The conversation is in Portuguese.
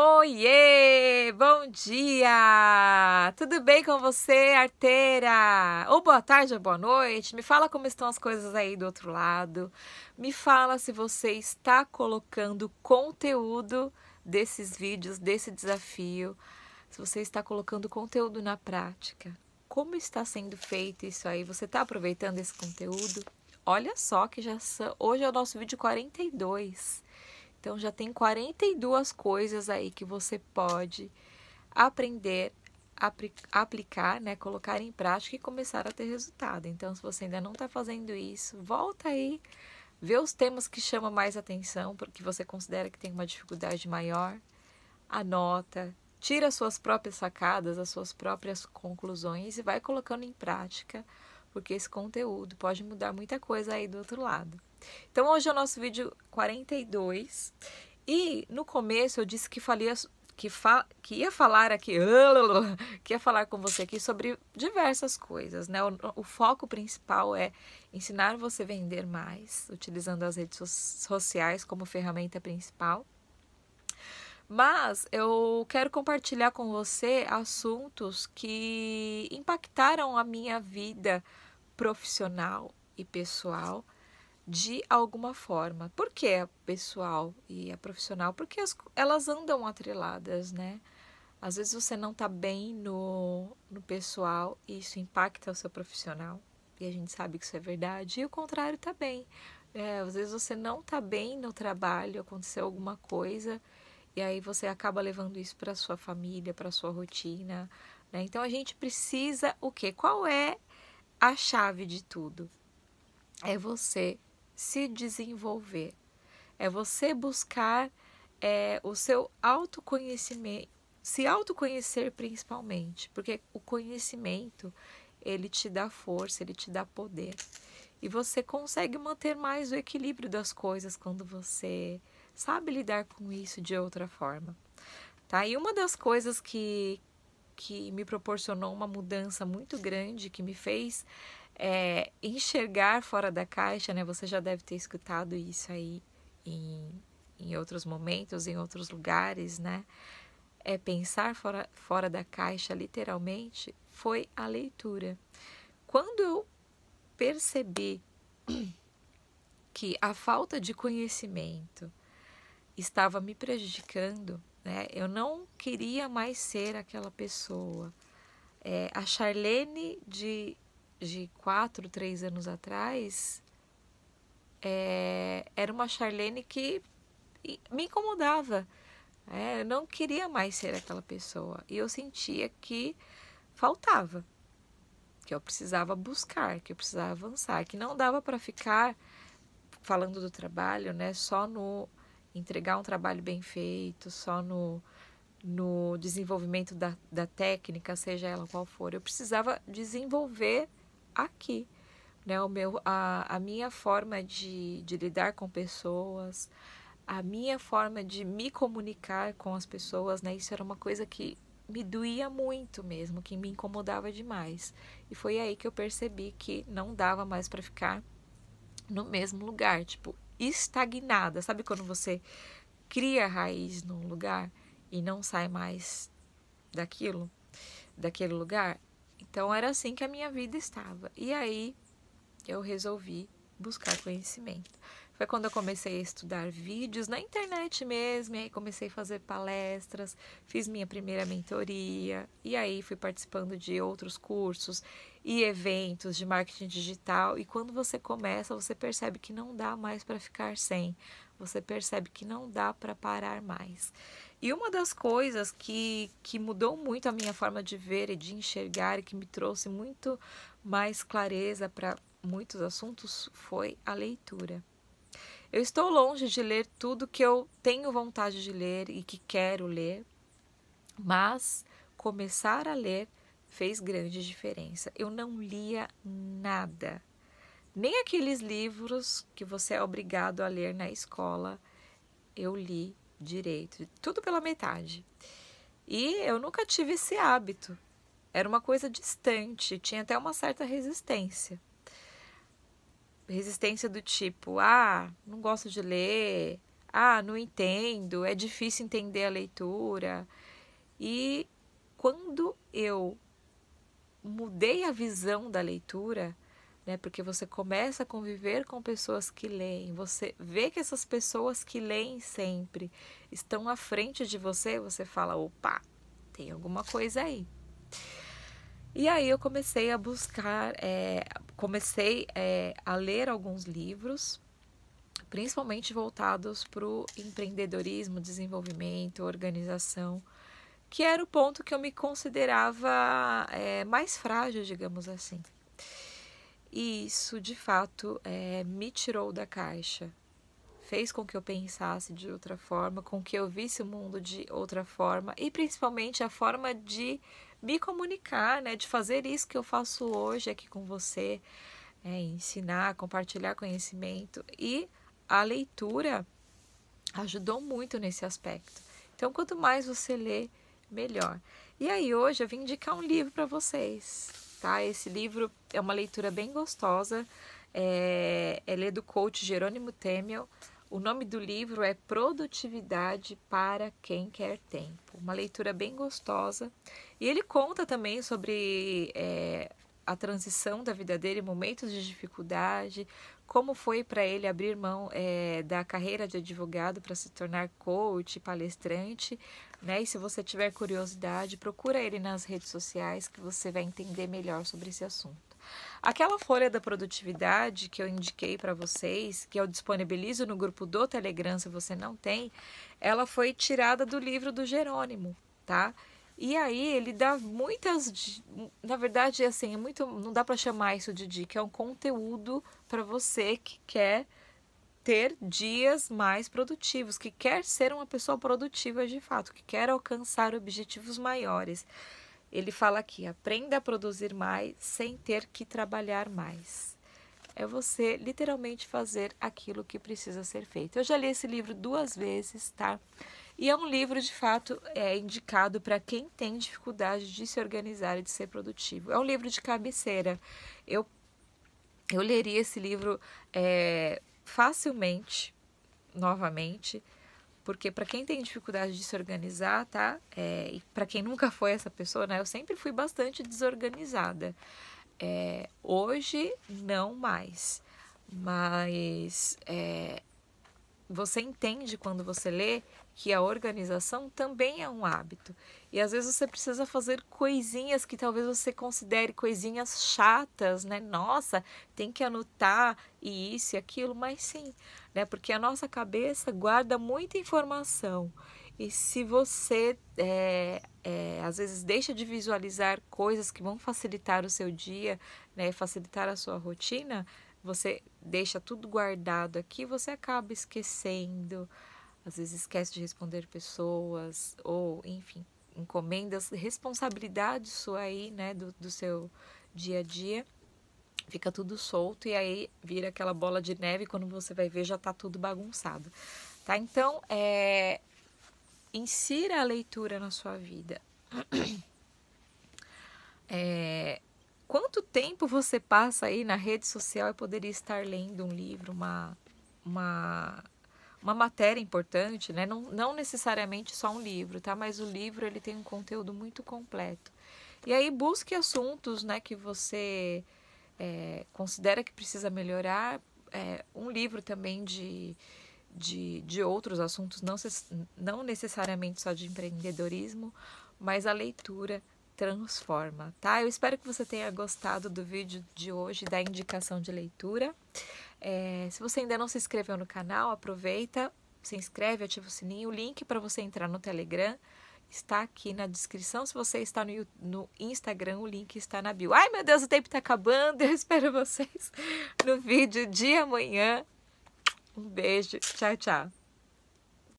Oiê! Bom dia! Tudo bem com você, arteira? Ou boa tarde ou boa noite? Me fala como estão as coisas aí do outro lado. Me fala se você está colocando conteúdo desses vídeos, desse desafio. Se você está colocando conteúdo na prática. Como está sendo feito isso aí? Você está aproveitando esse conteúdo? Olha só que já são... hoje é o nosso vídeo 42. Então já tem 42 coisas aí que você pode aprender, aplicar, né, colocar em prática e começar a ter resultado. Então se você ainda não está fazendo isso, volta aí, vê os temas que chamam mais atenção, porque você considera que tem uma dificuldade maior, anota, tira as suas próprias sacadas, as suas próprias conclusões e vai colocando em prática, porque esse conteúdo pode mudar muita coisa aí do outro lado. Então hoje é o nosso vídeo 42 e no começo eu disse que falia que, fa que ia falar aqui, que ia falar com você aqui sobre diversas coisas, né? O, o foco principal é ensinar você a vender mais, utilizando as redes sociais como ferramenta principal. Mas eu quero compartilhar com você assuntos que impactaram a minha vida profissional e pessoal de alguma forma. Por que a é pessoal e a é profissional? Porque as, elas andam atreladas, né? Às vezes você não tá bem no, no pessoal e isso impacta o seu profissional. E a gente sabe que isso é verdade. E o contrário tá bem. É, às vezes você não tá bem no trabalho, aconteceu alguma coisa e aí você acaba levando isso para sua família, para sua rotina, né? Então a gente precisa o quê? Qual é a chave de tudo? É você se desenvolver. É você buscar é, o seu autoconhecimento, se autoconhecer principalmente, porque o conhecimento ele te dá força, ele te dá poder. E você consegue manter mais o equilíbrio das coisas quando você sabe lidar com isso de outra forma. Tá? E uma das coisas que, que me proporcionou uma mudança muito grande, que me fez é, enxergar fora da caixa, né? Você já deve ter escutado isso aí em, em outros momentos, em outros lugares, né? É pensar fora, fora da caixa, literalmente, foi a leitura. Quando eu percebi que a falta de conhecimento estava me prejudicando, né? Eu não queria mais ser aquela pessoa. É, a Charlene de de quatro, três anos atrás, é, era uma Charlene que me incomodava. É, eu não queria mais ser aquela pessoa. E eu sentia que faltava, que eu precisava buscar, que eu precisava avançar, que não dava para ficar falando do trabalho, né? Só no entregar um trabalho bem feito, só no, no desenvolvimento da, da técnica, seja ela qual for. Eu precisava desenvolver aqui. Né? O meu, a, a minha forma de, de lidar com pessoas, a minha forma de me comunicar com as pessoas, né? Isso era uma coisa que me doía muito mesmo, que me incomodava demais. E foi aí que eu percebi que não dava mais para ficar no mesmo lugar, tipo, estagnada. Sabe quando você cria raiz num lugar e não sai mais daquilo, daquele lugar? Então era assim que a minha vida estava. E aí eu resolvi buscar conhecimento. Foi quando eu comecei a estudar vídeos na internet mesmo, e aí comecei a fazer palestras, fiz minha primeira mentoria, e aí fui participando de outros cursos e eventos de marketing digital. E quando você começa, você percebe que não dá mais para ficar sem, você percebe que não dá para parar mais. E uma das coisas que, que mudou muito a minha forma de ver e de enxergar e que me trouxe muito mais clareza para muitos assuntos foi a leitura. Eu estou longe de ler tudo que eu tenho vontade de ler e que quero ler, mas começar a ler fez grande diferença. Eu não lia nada, nem aqueles livros que você é obrigado a ler na escola, eu li direito, tudo pela metade. E eu nunca tive esse hábito. Era uma coisa distante, tinha até uma certa resistência. Resistência do tipo: ah, não gosto de ler, ah, não entendo, é difícil entender a leitura. E quando eu mudei a visão da leitura, né? Porque você começa a conviver com pessoas que leem, você vê que essas pessoas que leem sempre estão à frente de você, você fala, opa, tem alguma coisa aí. E aí eu comecei a buscar, é, comecei é, a ler alguns livros, principalmente voltados para o empreendedorismo, desenvolvimento, organização, que era o ponto que eu me considerava é, mais frágil, digamos assim. E isso, de fato, é, me tirou da caixa. Fez com que eu pensasse de outra forma, com que eu visse o mundo de outra forma e principalmente a forma de me comunicar, né? De fazer isso que eu faço hoje aqui com você, é, ensinar, compartilhar conhecimento. E a leitura ajudou muito nesse aspecto. Então, quanto mais você lê, melhor. E aí, hoje eu vim indicar um livro para vocês tá? Esse livro é uma leitura bem gostosa, é, ele é do coach Jerônimo Temel. O nome do livro é Produtividade para quem quer tempo. Uma leitura bem gostosa. E ele conta também sobre é, a transição da vida dele, momentos de dificuldade, como foi para ele abrir mão é, da carreira de advogado para se tornar coach, palestrante, né? E se você tiver curiosidade, procura ele nas redes sociais que você vai entender melhor sobre esse assunto. Aquela folha da produtividade que eu indiquei para vocês, que eu disponibilizo no grupo do Telegram se você não tem, ela foi tirada do livro do Jerônimo, tá? E aí ele dá muitas, na verdade assim, é muito, não dá para chamar isso de dica, é um conteúdo para você que quer ter dias mais produtivos, que quer ser uma pessoa produtiva de fato, que quer alcançar objetivos maiores. Ele fala aqui: aprenda a produzir mais sem ter que trabalhar mais. É você literalmente fazer aquilo que precisa ser feito. Eu já li esse livro duas vezes, tá? E é um livro, de fato, é indicado para quem tem dificuldade de se organizar e de ser produtivo. É um livro de cabeceira. Eu, eu leria esse livro é, facilmente, novamente, porque para quem tem dificuldade de se organizar, tá? É, e para quem nunca foi essa pessoa, né? Eu sempre fui bastante desorganizada. É, hoje não mais, mas é, você entende quando você lê que a organização também é um hábito. E às vezes você precisa fazer coisinhas que talvez você considere coisinhas chatas, né? Nossa, tem que anotar e isso e aquilo, mas sim, né? Porque a nossa cabeça guarda muita informação. E se você é, é, às vezes deixa de visualizar coisas que vão facilitar o seu dia, né? Facilitar a sua rotina, você deixa tudo guardado aqui, você acaba esquecendo, às vezes esquece de responder pessoas, ou enfim, encomendas, responsabilidade sua aí, né, do, do seu dia a dia. Fica tudo solto e aí vira aquela bola de neve. Quando você vai ver, já tá tudo bagunçado, tá? Então, é, insira a leitura na sua vida. É, Quanto tempo você passa aí na rede social e poderia estar lendo um livro, uma, uma, uma matéria importante, né? Não, não necessariamente só um livro, tá? Mas o livro ele tem um conteúdo muito completo. E aí busque assuntos, né, que você é, considera que precisa melhorar. É, um livro também de, de, de outros assuntos, não, não necessariamente só de empreendedorismo, mas a leitura transforma, tá? Eu espero que você tenha gostado do vídeo de hoje, da indicação de leitura. É, se você ainda não se inscreveu no canal, aproveita, se inscreve, ativa o sininho. O link para você entrar no Telegram está aqui na descrição. Se você está no, no Instagram, o link está na bio. Ai, meu Deus, o tempo está acabando. Eu espero vocês no vídeo de amanhã. Um beijo. Tchau, tchau.